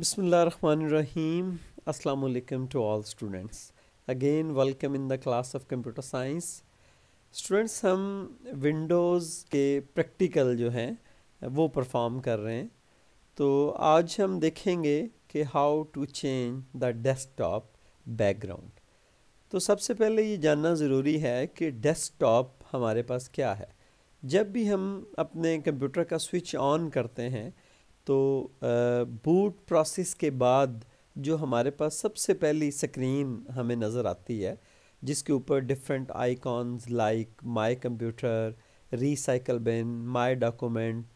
Bismillahirrahmanirrahim. Assalamu to all students again welcome in in the class of computer science. हम Windows के practical जो हैं वो perform कर रहे हैं तो आज हम देखेंगे कि how to change the desktop background तो सबसे पहले ये जानना ज़रूरी है कि डेस्कटॉप हमारे पास क्या है जब भी हम अपने कंप्यूटर का स्विच ऑन करते हैं तो बूट प्रोसेस के बाद जो हमारे पास सबसे पहली स्क्रीन हमें नज़र आती है जिसके ऊपर different icons like my computer recycle bin my document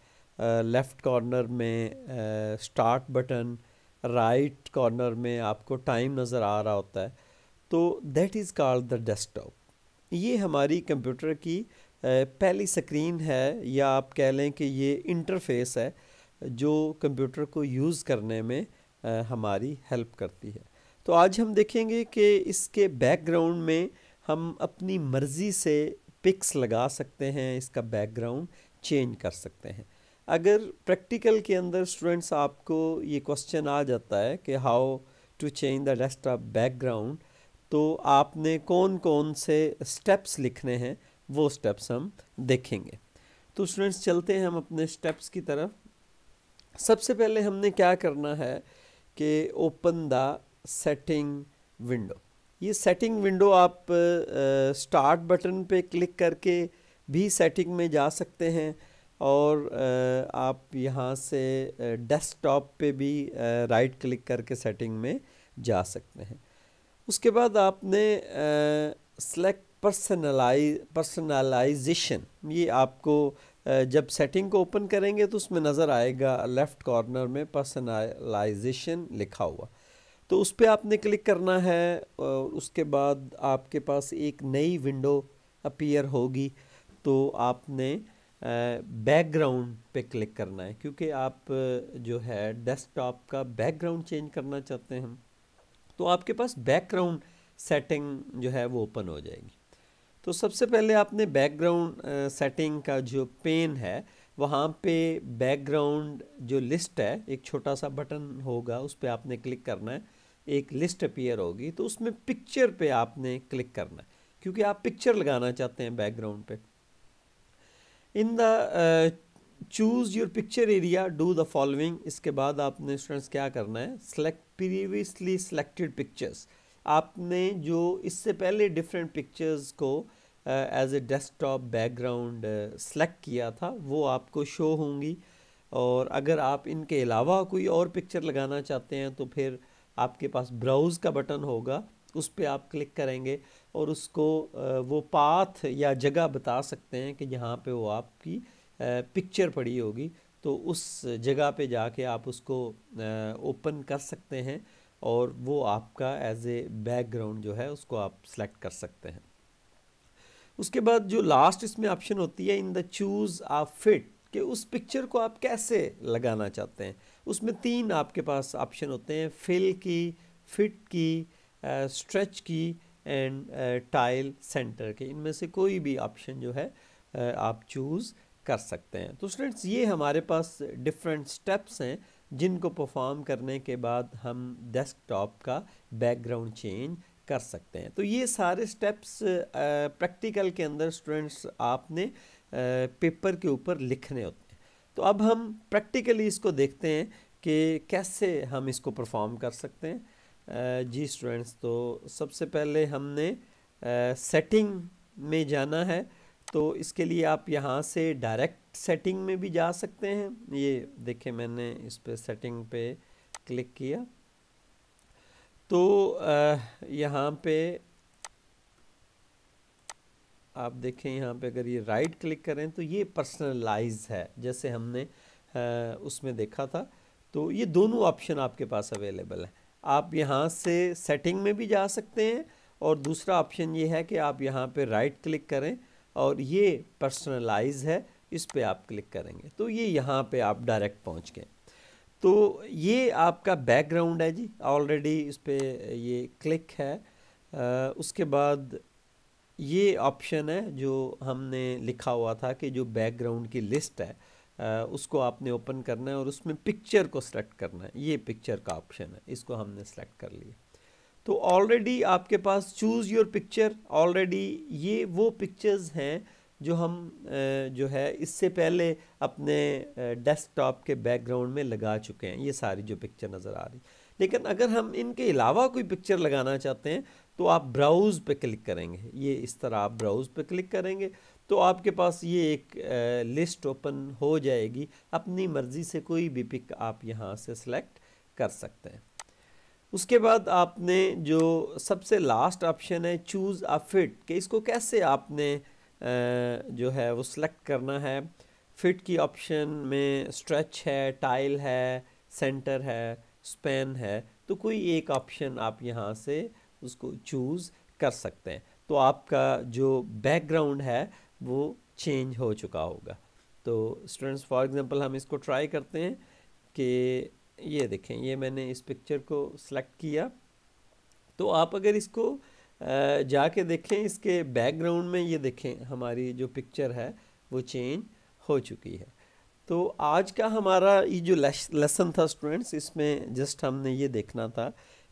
left corner में स्टार्ट बटन राइट कॉर्नर में आपको टाइम नज़र आ रहा होता है तो that is called the desktop ये हमारी कंप्यूटर की uh, पहली स्क्रीन है या आप कह लें कि ये इंटरफेस है जो कंप्यूटर को यूज़ करने में आ, हमारी हेल्प करती है तो आज हम देखेंगे कि इसके बैकग्राउंड में हम अपनी मर्ज़ी से पिक्स लगा सकते हैं इसका बैकग्राउंड चेंज कर सकते हैं अगर प्रैक्टिकल के अंदर स्टूडेंट्स आपको ये क्वेश्चन आ जाता है कि how to change the desktop background तो आपने कौन कौन से स्टेप्स लिखने हैं वो स्टेप्स हम देखेंगे तो स्टूडेंट्स चलते हैं हम अपने स्टेप्स की तरफ सबसे पहले हमने क्या करना है कि ओपन द सेटिंग विंडो ये सेटिंग विंडो आप स्टार्ट बटन पे क्लिक करके भी सेटिंग में जा सकते हैं और uh, आप यहाँ से डेस्कटॉप पे भी राइट uh, क्लिक करके सेटिंग में जा सकते हैं उसके बाद आपने सेलेक्ट पर्सनलाइज पर्सनलाइजेशन ये आपको जब सेटिंग को ओपन करेंगे तो उसमें नज़र आएगा लेफ़्ट कॉर्नर में पर्सनलाइजेशन लिखा हुआ तो उस पर आपने क्लिक करना है और उसके बाद आपके पास एक नई विंडो अपीयर होगी तो आपने बैकग्राउंड पे क्लिक करना है क्योंकि आप जो है डेस्कटॉप का बैकग्राउंड चेंज करना चाहते हैं तो आपके पास बैकग्राउंड सेटिंग जो है वो ओपन हो जाएगी तो सबसे पहले आपने बैकग्राउंड सेटिंग का जो पेन है वहाँ पे बैकग्राउंड जो लिस्ट है एक छोटा सा बटन होगा उस पर आपने क्लिक करना है एक लिस्ट अपीयर होगी तो उसमें पिक्चर पे आपने क्लिक करना है क्योंकि आप पिक्चर लगाना चाहते हैं बैकग्राउंड पे in the choose your picture area do the following इसके बाद आपने स्टूडेंट्स क्या करना है सेलेक्ट प्रीवियसली सेलेक्टेड पिक्चर्स आपने जो इससे पहले डिफरेंट पिक्चर्स को as a desktop background select किया था वो आपको शो होंगी और अगर आप इनके अलावा कोई और पिक्चर लगाना चाहते हैं तो फिर आपके पास ब्राउज़ का बटन होगा उस पर आप क्लिक करेंगे और उसको वो पाथ या जगह बता सकते हैं कि जहाँ पे वो आपकी पिक्चर पड़ी होगी तो उस जगह पे जाके आप उसको ओपन कर सकते हैं और वो आपका एज ए बैकग्राउंड जो है उसको आप सेलेक्ट कर सकते हैं उसके बाद जो लास्ट इसमें ऑप्शन होती है in the choose a fit कि उस पिक्चर को आप कैसे लगाना चाहते हैं उसमें तीन आपके पास ऑप्शन होते हैं फिल की फिट की स्ट्रेच की एंड टाइल सेंटर के इनमें से कोई भी ऑप्शन जो है uh, आप चूज़ कर सकते हैं तो स्टूडेंट्स ये हमारे पास डिफरेंट स्टेप्स हैं जिनको परफॉर्म करने के बाद हम डेस्कटॉप का बैकग्राउंड चेंज कर सकते हैं तो ये सारे स्टेप्स प्रैक्टिकल के अंदर स्टूडेंट्स आपने पेपर के ऊपर लिखने होते हैं तो अब हम प्रैक्टिकली इसको देखते हैं कि कैसे हम इसको परफॉर्म कर सकते हैं जी स्टूडेंट्स तो सबसे पहले हमने सेटिंग में जाना है तो इसके लिए आप यहाँ से डायरेक्ट सेटिंग में भी जा सकते हैं ये देखें मैंने इस पर सेटिंग पे क्लिक किया तो यहाँ पे आप देखें यहाँ पे अगर ये राइट क्लिक करें तो ये पर्सनलाइज है जैसे हमने उसमें देखा था तो ये दोनों ऑप्शन आपके पास अवेलेबल है आप यहाँ से सेटिंग में भी जा सकते हैं और दूसरा ऑप्शन ये है कि आप यहाँ पे राइट क्लिक करें और ये पर्सनलाइज है इस पर आप क्लिक करेंगे तो ये यहाँ पे आप डायरेक्ट पहुँच गए तो ये आपका बैकग्राउंड है जी ऑलरेडी इस पर ये क्लिक है आ, उसके बाद ये ऑप्शन है जो हमने लिखा हुआ था कि जो बैकग्राउंड की लिस्ट है आ, उसको आपने ओपन करना है और उसमें पिक्चर को सिलेक्ट करना है ये पिक्चर का ऑप्शन है इसको हमने सेलेक्ट कर लिया तो ऑलरेडी आपके पास चूज़ योर पिक्चर ऑलरेडी ये वो पिक्चर्स हैं जो हम जो है इससे पहले अपने डेस्कटॉप के बैकग्राउंड में लगा चुके हैं ये सारी जो पिक्चर नज़र आ रही लेकिन अगर हम इनके अलावा कोई पिक्चर लगाना चाहते हैं तो आप ब्राउज़ पे क्लिक करेंगे ये इस तरह आप ब्राउज़ पे क्लिक करेंगे तो आपके पास ये एक लिस्ट ओपन हो जाएगी अपनी मर्ज़ी से कोई भी पिक आप यहाँ से सिलेक्ट कर सकते हैं उसके बाद आपने जो सबसे लास्ट ऑप्शन है चूज़ अ फिट कि इसको कैसे आपने जो है वो सिलेक्ट करना है फिट की ऑप्शन में स्ट्रेच है टाइल है सेंटर है स्पेन है तो कोई एक ऑप्शन आप यहाँ से उसको चूज़ कर सकते हैं तो आपका जो बैकग्राउंड है वो चेंज हो चुका होगा तो स्टूडेंट्स फॉर एग्ज़ाम्पल हम इसको ट्राई करते हैं कि ये देखें ये मैंने इस पिक्चर को सिलेक्ट किया तो आप अगर इसको जाके देखें इसके बैकग्राउंड में ये देखें हमारी जो पिक्चर है वो चेंज हो चुकी है तो आज का हमारा ये जो लेसन था स्टूडेंट्स इसमें जस्ट हमने ये देखना था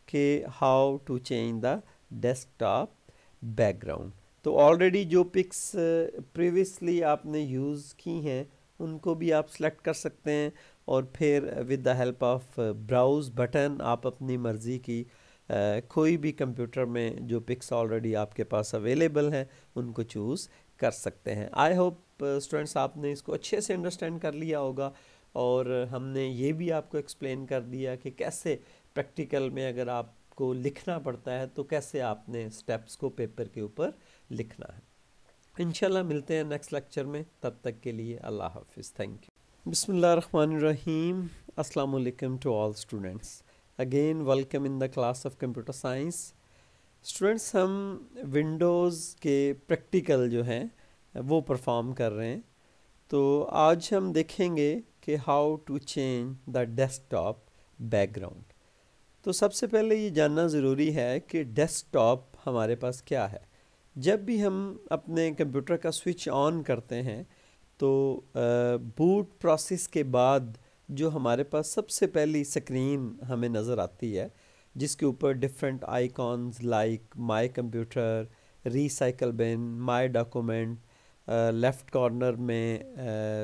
कि how to change the desktop background तो ऑलरेडी जो पिक्स प्रीवियसली आपने यूज़ की हैं उनको भी आप सेलेक्ट कर सकते हैं और फिर with the help of browse button आप अपनी मर्ज़ी की कोई भी कंप्यूटर में जो पिक्स ऑलरेडी आपके पास अवेलेबल हैं उनको चूज़ कर सकते हैं आई होप स्टूडेंट्स आपने इसको अच्छे से अंडरस्टैंड कर लिया होगा और हमने ये भी आपको एक्सप्लेन कर दिया कि कैसे प्रैक्टिकल में अगर आपको लिखना पड़ता है तो कैसे आपने स्टेप्स को पेपर के ऊपर लिखना है इनशाला मिलते हैं नेक्स्ट लेक्चर में तब तक के लिए अल्लाह हाफिज़ थैंक यू बिसमीम to all students again welcome in the class of computer science students हम विंडोज़ के प्रैक्टिकल जो हैं वो परफॉर्म कर रहे हैं तो आज हम देखेंगे कि how to change the desktop background तो सबसे पहले ये जानना ज़रूरी है कि डेस्कटॉप हमारे पास क्या है जब भी हम अपने कंप्यूटर का स्विच ऑन करते हैं तो बूट प्रोसेस के बाद जो हमारे पास सबसे पहली स्क्रीन हमें नज़र आती है जिसके ऊपर different icons like my computer recycle bin my document left corner में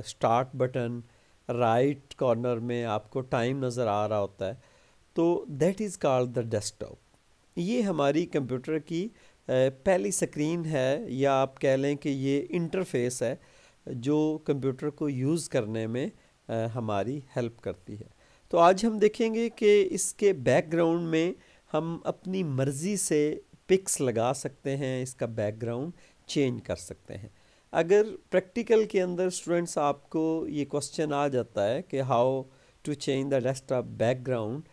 स्टार्ट बटन राइट कॉर्नर में आपको टाइम नज़र आ रहा होता है तो that is called the desktop ये हमारी कंप्यूटर की पहली स्क्रीन है या आप कह लें कि ये इंटरफेस है जो कंप्यूटर को यूज़ करने में हमारी हेल्प करती है तो आज हम देखेंगे कि इसके बैकग्राउंड में हम अपनी मर्ज़ी से पिक्स लगा सकते हैं इसका बैकग्राउंड चेंज कर सकते हैं अगर प्रैक्टिकल के अंदर स्टूडेंट्स आपको ये क्वेश्चन आ जाता है कि how to change the desktop background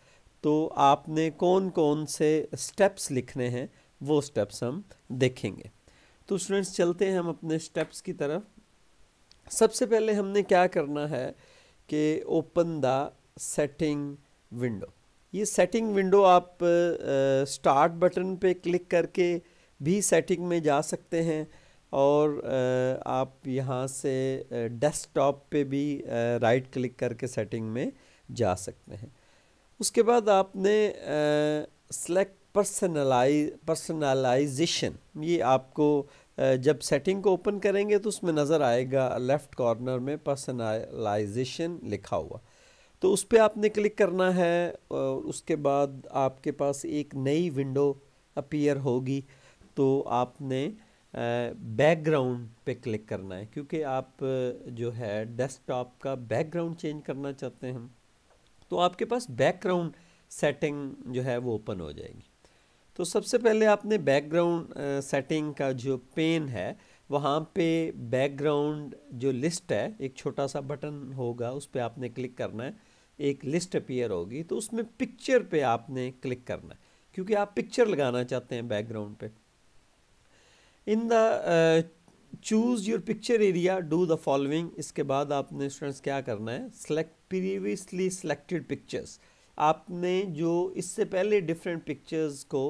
तो आपने कौन कौन से स्टेप्स लिखने हैं वो स्टेप्स हम देखेंगे तो स्टूडेंट्स चलते हैं हम अपने स्टेप्स की तरफ सबसे पहले हमने क्या करना है कि ओपन द सेटिंग विंडो ये सेटिंग विंडो आप स्टार्ट बटन पे क्लिक करके भी सेटिंग में जा सकते हैं और uh, आप यहाँ से डेस्कटॉप पे भी राइट uh, क्लिक करके सेटिंग में जा सकते हैं उसके बाद आपने सेलेक्ट पर्सनलाइज पर्सनलाइजेशन ये आपको जब सेटिंग को ओपन करेंगे तो उसमें नज़र आएगा लेफ़्ट कॉर्नर में पर्सनलाइजेशन लिखा हुआ तो उस पर आपने क्लिक करना है और उसके बाद आपके पास एक नई विंडो अपीयर होगी तो आपने बैकग्राउंड पे क्लिक करना है क्योंकि आप जो है डेस्कटॉप का बैकग्राउंड चेंज करना चाहते हैं तो आपके पास बैकग्राउंड सेटिंग जो है वो ओपन हो जाएगी तो सबसे पहले आपने बैकग्राउंड सेटिंग का जो पेन है वहाँ पे बैकग्राउंड जो लिस्ट है एक छोटा सा बटन होगा उस पर आपने क्लिक करना है एक लिस्ट अपीयर होगी तो उसमें पिक्चर पे आपने क्लिक करना है क्योंकि आप पिक्चर लगाना चाहते हैं बैकग्राउंड पे in the choose your picture area do the following इसके बाद आपने स्टूडेंट्स क्या करना है सेलेक्ट प्रीवियसली सेलेक्टेड पिक्चर्स आपने जो इससे पहले डिफरेंट पिक्चर्स को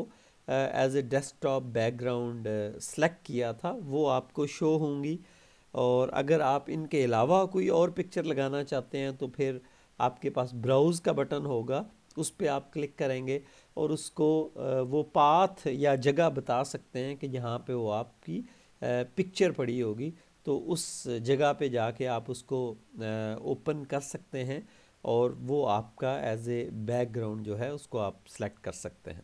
as a desktop background select किया था वो आपको शो होंगी और अगर आप इनके अलावा कोई और पिक्चर लगाना चाहते हैं तो फिर आपके पास ब्राउज़ का बटन होगा उस पर आप क्लिक करेंगे और उसको वो पाथ या जगह बता सकते हैं कि जहाँ पे वो आपकी पिक्चर पड़ी होगी तो उस जगह पे जाके आप उसको ओपन कर सकते हैं और वो आपका एज ए बैकग्राउंड जो है उसको आप सेलेक्ट कर सकते हैं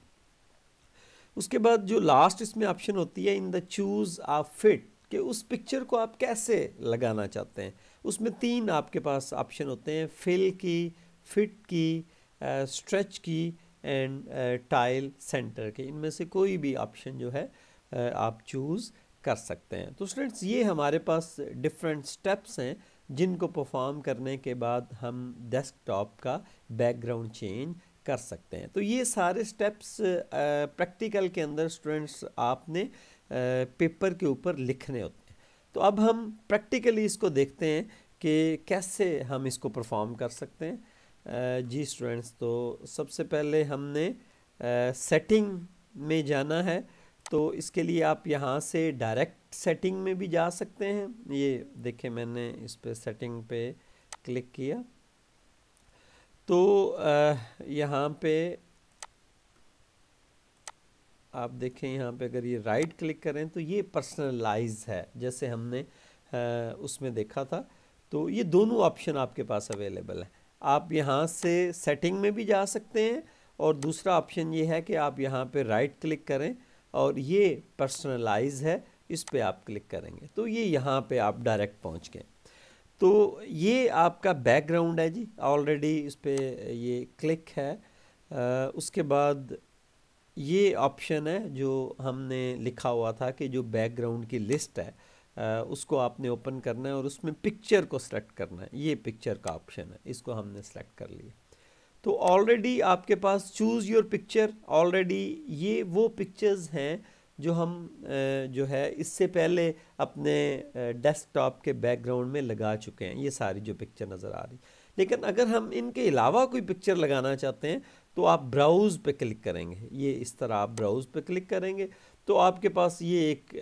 उसके बाद जो लास्ट इसमें ऑप्शन होती है in the choose a fit कि उस पिक्चर को आप कैसे लगाना चाहते हैं उसमें तीन आपके पास ऑप्शन होते हैं फिल की फिट की स्ट्रेच की एंड टाइल सेंटर के इनमें से कोई भी ऑप्शन जो है uh, आप चूज़ कर सकते हैं तो स्टूडेंट्स ये हमारे पास डिफरेंट स्टेप्स हैं जिनको परफॉर्म करने के बाद हम डेस्कटॉप का बैकग्राउंड चेंज कर सकते हैं तो ये सारे स्टेप्स प्रैक्टिकल के अंदर स्टूडेंट्स आपने पेपर के ऊपर लिखने होते हैं तो अब हम प्रैक्टिकली इसको देखते हैं कि कैसे हम इसको परफॉर्म कर सकते हैं जी स्टूडेंट्स तो सबसे पहले हमने सेटिंग में जाना है तो इसके लिए आप यहाँ से डायरेक्ट सेटिंग में भी जा सकते हैं ये देखिए मैंने इस पर सेटिंग पे क्लिक किया तो यहाँ पे आप देखें यहाँ पे अगर ये राइट क्लिक करें तो ये पर्सनलाइज है जैसे हमने उसमें देखा था तो ये दोनों ऑप्शन आपके पास अवेलेबल हैं आप यहाँ से सेटिंग में भी जा सकते हैं और दूसरा ऑप्शन ये है कि आप यहाँ पे राइट क्लिक करें और ये पर्सनलाइज है इस पर आप क्लिक करेंगे तो ये यहाँ पे आप डायरेक्ट पहुँच गए तो ये आपका बैकग्राउंड है जी ऑलरेडी इस पर ये क्लिक है आ, उसके बाद ये ऑप्शन है जो हमने लिखा हुआ था कि जो बैकग्राउंड की लिस्ट है आ, उसको आपने ओपन करना है और उसमें पिक्चर को सेलेक्ट करना है ये पिक्चर का ऑप्शन है इसको हमने सेलेक्ट कर लिया तो ऑलरेडी आपके पास चूज़ योर पिक्चर ऑलरेडी ये वो पिक्चर्स हैं जो हम जो है इससे पहले अपने डेस्कटॉप के बैकग्राउंड में लगा चुके हैं ये सारी जो पिक्चर नज़र आ रही लेकिन अगर हम इनके अलावा कोई पिक्चर लगाना चाहते हैं तो आप ब्राउज़ पे क्लिक करेंगे ये इस तरह आप ब्राउज़ पे क्लिक करेंगे तो आपके पास ये एक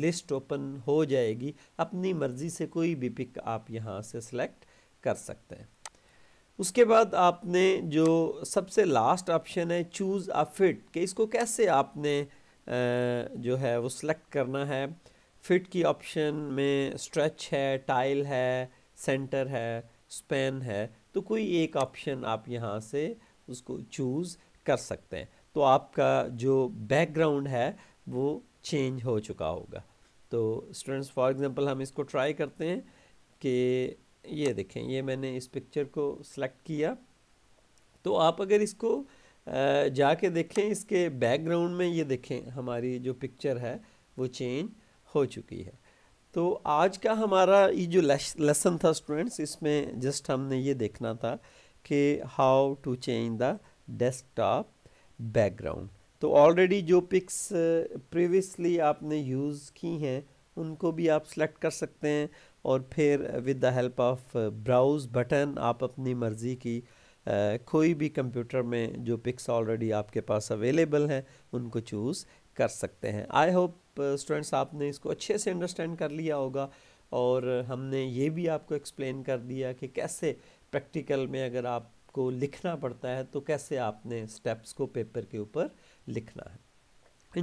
लिस्ट ओपन हो जाएगी अपनी मर्ज़ी से कोई भी पिक आप यहाँ से सेलेक्ट कर सकते हैं उसके बाद आपने जो सबसे लास्ट ऑप्शन है चूज़ अ फिट कि इसको कैसे आपने जो है वो सिलेक्ट करना है फिट की ऑप्शन में स्ट्रेच है टाइल है सेंटर है स्पेन है तो कोई एक ऑप्शन आप यहाँ से उसको चूज़ कर सकते हैं तो आपका जो बैकग्राउंड है वो चेंज हो चुका होगा तो स्टूडेंट्स फॉर एग्ज़ाम्पल हम इसको ट्राई करते हैं कि ये देखें ये मैंने इस पिक्चर को सिलेक्ट किया तो आप अगर इसको जाके देखें इसके बैकग्राउंड में ये देखें हमारी जो पिक्चर है वो चेंज हो चुकी है तो आज का हमारा ये जो लेसन था स्टूडेंट्स इसमें जस्ट हमने ये देखना था कि how to change the desktop background तो ऑलरेडी जो पिक्स प्रीवियसली आपने यूज़ की हैं उनको भी आप सेलेक्ट कर सकते हैं और फिर with the help of browse button आप अपनी मर्ज़ी की uh, कोई भी कंप्यूटर में जो पिक्स ऑलरेडी आपके पास अवेलेबल हैं उनको चूज़ कर सकते हैं आई होप स्टूडेंट्स आपने इसको अच्छे से अंडरस्टैंड कर लिया होगा और हमने ये भी आपको एक्सप्लेन कर दिया कि कैसे प्रैक्टिकल में अगर आपको लिखना पड़ता है तो कैसे आपने स्टेप्स को पेपर के ऊपर लिखना है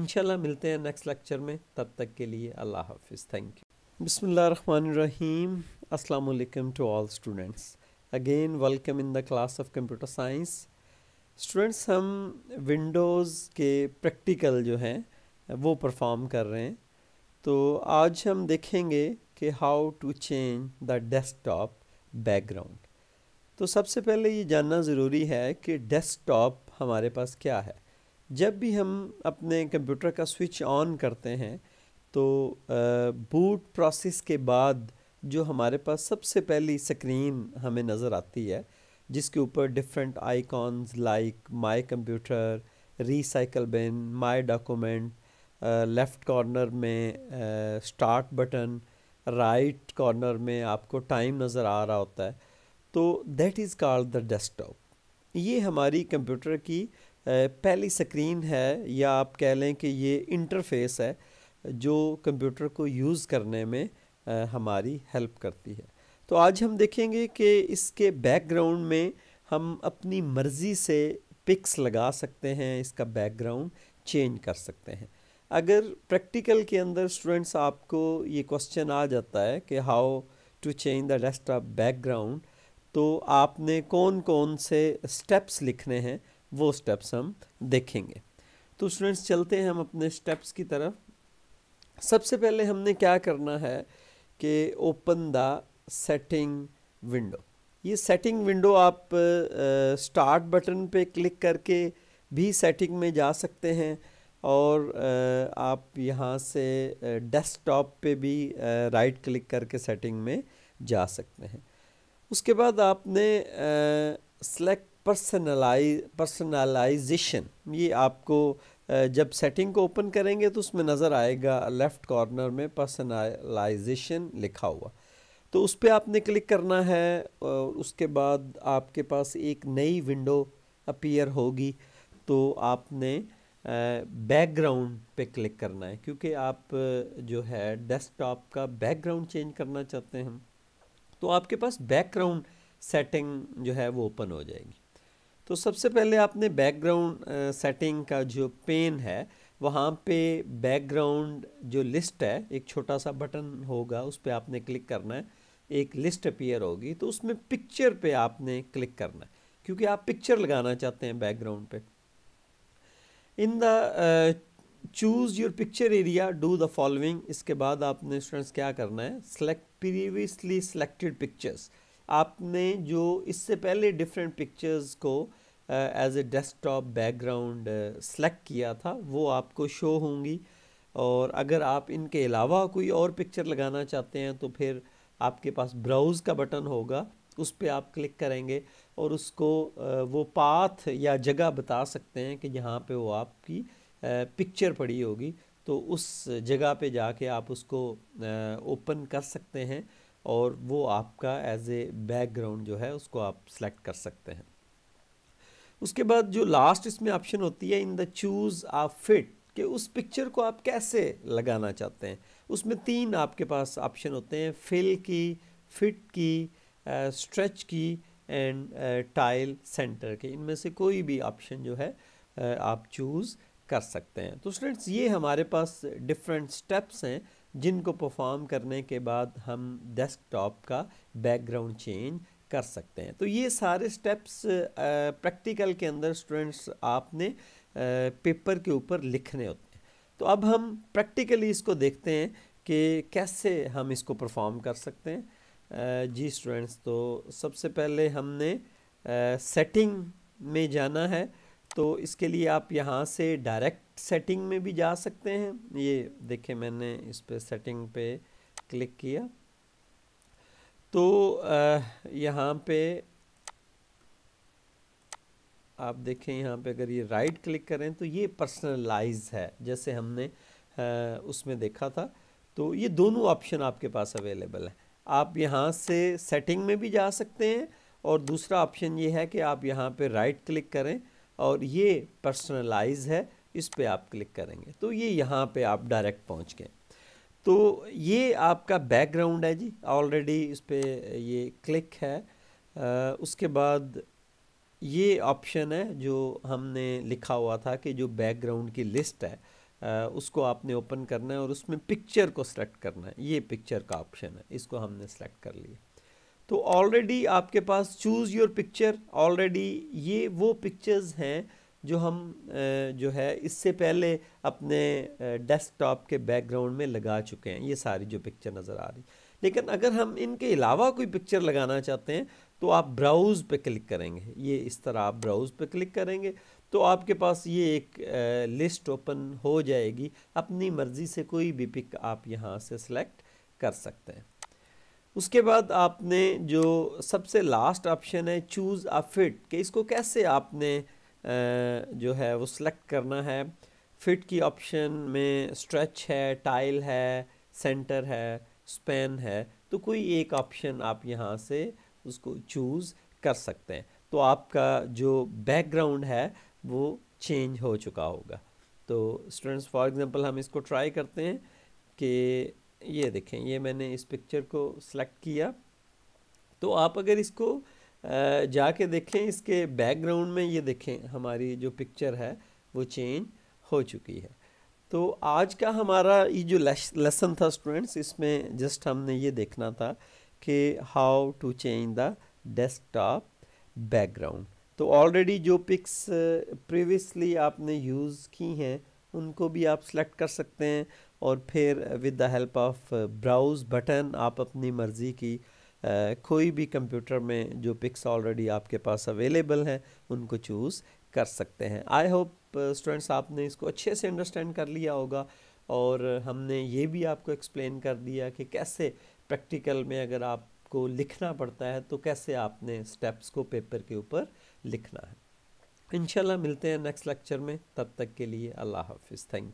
इनशाला मिलते हैं नेक्स्ट लेक्चर में तब तक के लिए अल्लाह हाफिज़ थैंक यू बिसमीम अल्लाम to all students again welcome in the class of computer science students हम विंडोज़ के प्रैक्टिकल जो हैं वो परफॉर्म कर रहे हैं तो आज हम देखेंगे कि how to change the desk desktop background तो सबसे पहले ये जानना ज़रूरी है कि डेस्क टॉप हमारे पास क्या है जब भी हम अपने कंप्यूटर का स्विच ऑन करते हैं तो बूट प्रोसेस के बाद जो हमारे पास सबसे पहली स्क्रीन हमें नज़र आती है जिसके ऊपर different icons like my computer recycle bin my document left corner में स्टार्ट बटन राइट कॉर्नर में आपको टाइम नज़र आ रहा होता है तो that is called the desktop ये हमारी कंप्यूटर की uh, पहली स्क्रीन है या आप कह लें कि ये इंटरफेस है जो कंप्यूटर को यूज़ करने में आ, हमारी हेल्प करती है तो आज हम देखेंगे कि इसके बैकग्राउंड में हम अपनी मर्ज़ी से पिक्स लगा सकते हैं इसका बैकग्राउंड चेंज कर सकते हैं अगर प्रैक्टिकल के अंदर स्टूडेंट्स आपको ये क्वेश्चन आ जाता है कि how to change the desktop background तो आपने कौन कौन से स्टेप्स लिखने हैं वो स्टेप्स हम देखेंगे तो स्टूडेंट्स चलते हैं हम अपने स्टेप्स की तरफ सबसे पहले हमने क्या करना है कि ओपन द सेटिंग विंडो ये सेटिंग विंडो आप स्टार्ट बटन पे क्लिक करके भी सेटिंग में जा सकते हैं और uh, आप यहाँ से डेस्कटॉप पे भी राइट uh, क्लिक करके सेटिंग में जा सकते हैं उसके बाद आपने सेलेक्ट पर्सनलाइज पर्सनलाइजेशन ये आपको जब सेटिंग को ओपन करेंगे तो उसमें नज़र आएगा लेफ़्ट कॉर्नर में पर्सनलाइजेशन लिखा हुआ तो उस पर आपने क्लिक करना है और उसके बाद आपके पास एक नई विंडो अपीयर होगी तो आपने बैकग्राउंड पे क्लिक करना है क्योंकि आप जो है डेस्कटॉप का बैकग्राउंड चेंज करना चाहते हैं तो आपके पास बैकग्राउंड सेटिंग जो है वो ओपन हो जाएगी तो सबसे पहले आपने बैकग्राउंड सेटिंग का जो पेन है वहाँ पे बैकग्राउंड जो लिस्ट है एक छोटा सा बटन होगा उस पर आपने क्लिक करना है एक लिस्ट अपीयर होगी तो उसमें पिक्चर पे आपने क्लिक करना है क्योंकि आप पिक्चर लगाना चाहते हैं बैकग्राउंड पे in the choose your picture area do the following इसके बाद आपने स्टूडेंट्स क्या करना है सेलेक्ट प्रीवियसली सेलेक्टेड पिक्चर्स आपने जो इससे पहले डिफरेंट पिक्चर्स को as a desktop background select किया था वो आपको शो होंगी और अगर आप इनके अलावा कोई और पिक्चर लगाना चाहते हैं तो फिर आपके पास ब्राउज़ का बटन होगा उस पर आप क्लिक करेंगे और उसको वो पाथ या जगह बता सकते हैं कि जहाँ पे वो आपकी पिक्चर पड़ी होगी तो उस जगह पे जाके आप उसको ओपन कर सकते हैं और वो आपका एज ए बैकग्राउंड जो है उसको आप सेलेक्ट कर सकते हैं उसके बाद जो लास्ट इसमें ऑप्शन होती है in the choose a fit कि उस पिक्चर को आप कैसे लगाना चाहते हैं उसमें तीन आपके पास ऑप्शन होते हैं फिल की फिट की स्ट्रेच की एंड टाइल सेंटर के इनमें से कोई भी ऑप्शन जो है uh, आप चूज़ कर सकते हैं तो स्टूडेंट्स ये हमारे पास डिफरेंट स्टेप्स हैं जिनको परफॉर्म करने के बाद हम डेस्कटॉप का बैकग्राउंड चेंज कर सकते हैं तो ये सारे स्टेप्स प्रैक्टिकल के अंदर स्टूडेंट्स आपने पेपर के ऊपर लिखने होते हैं तो अब हम प्रैक्टिकली इसको देखते हैं कि कैसे हम इसको परफॉर्म कर सकते हैं जी स्टूडेंट्स तो सबसे पहले हमने सेटिंग में जाना है तो इसके लिए आप यहाँ से डायरेक्ट सेटिंग में भी जा सकते हैं ये देखें मैंने इस पर सेटिंग पे क्लिक किया तो यहाँ पे आप देखें यहाँ पे अगर ये राइट क्लिक करें तो ये पर्सनलाइज है जैसे हमने उसमें देखा था तो ये दोनों ऑप्शन आपके पास अवेलेबल है आप यहाँ से सेटिंग में भी जा सकते हैं और दूसरा ऑप्शन ये है कि आप यहाँ पे राइट क्लिक करें और ये पर्सनलाइज है इस पर आप क्लिक करेंगे तो ये यहाँ पे आप डायरेक्ट पहुँच गए तो ये आपका बैकग्राउंड है जी ऑलरेडी इस पर ये क्लिक है आ, उसके बाद ये ऑप्शन है जो हमने लिखा हुआ था कि जो बैकग्राउंड की लिस्ट है आ, उसको आपने ओपन करना है और उसमें पिक्चर को सिलेक्ट करना है ये पिक्चर का ऑप्शन है इसको हमने सेलेक्ट कर लिया तो ऑलरेडी आपके पास चूज़ योर पिक्चर ऑलरेडी ये वो पिक्चर्स हैं जो हम जो है इससे पहले अपने डेस्कटॉप के बैकग्राउंड में लगा चुके हैं ये सारी जो पिक्चर नज़र आ रही लेकिन अगर हम इनके अलावा कोई पिक्चर लगाना चाहते हैं तो आप ब्राउज़ पे क्लिक करेंगे ये इस तरह आप ब्राउज़ पे क्लिक करेंगे तो आपके पास ये एक लिस्ट ओपन हो जाएगी अपनी मर्ज़ी से कोई भी पिक आप यहाँ से सिलेक्ट कर सकते हैं उसके बाद आपने जो सबसे लास्ट ऑप्शन है चूज़ अ फिट कि इसको कैसे आपने जो है वो सिलेक्ट करना है फिट की ऑप्शन में स्ट्रेच है टाइल है सेंटर है स्पेन है तो कोई एक ऑप्शन आप यहाँ से उसको चूज़ कर सकते हैं तो आपका जो बैकग्राउंड है वो चेंज हो चुका होगा तो स्टूडेंट्स फॉर एग्ज़ाम्पल हम इसको ट्राई करते हैं कि ये देखें ये मैंने इस पिक्चर को सिलेक्ट किया तो आप अगर इसको जाके देखें इसके बैकग्राउंड में ये देखें हमारी जो पिक्चर है वो चेंज हो चुकी है तो आज का हमारा ये जो लेसन था स्टूडेंट्स इसमें जस्ट हमने ये देखना था कि how to change the desktop background तो ऑलरेडी जो पिक्स प्रीवियसली आपने यूज़ की हैं उनको भी आप सेलेक्ट कर सकते हैं और फिर with the help of browse button आप अपनी मर्ज़ी की कोई भी कंप्यूटर में जो पिक्स ऑलरेडी आपके पास अवेलेबल हैं उनको चूज़ कर सकते हैं आई होप स्टूडेंट्स आपने इसको अच्छे से अंडरस्टैंड कर लिया होगा और हमने ये भी आपको एक्सप्लेन कर दिया कि कैसे प्रैक्टिकल में अगर आपको लिखना पड़ता है तो कैसे आपने स्टेप्स को पेपर के ऊपर लिखना है इनशाला मिलते हैं नेक्स्ट लेक्चर में तब तक के लिए अल्लाह हाफिज़ थैंक यू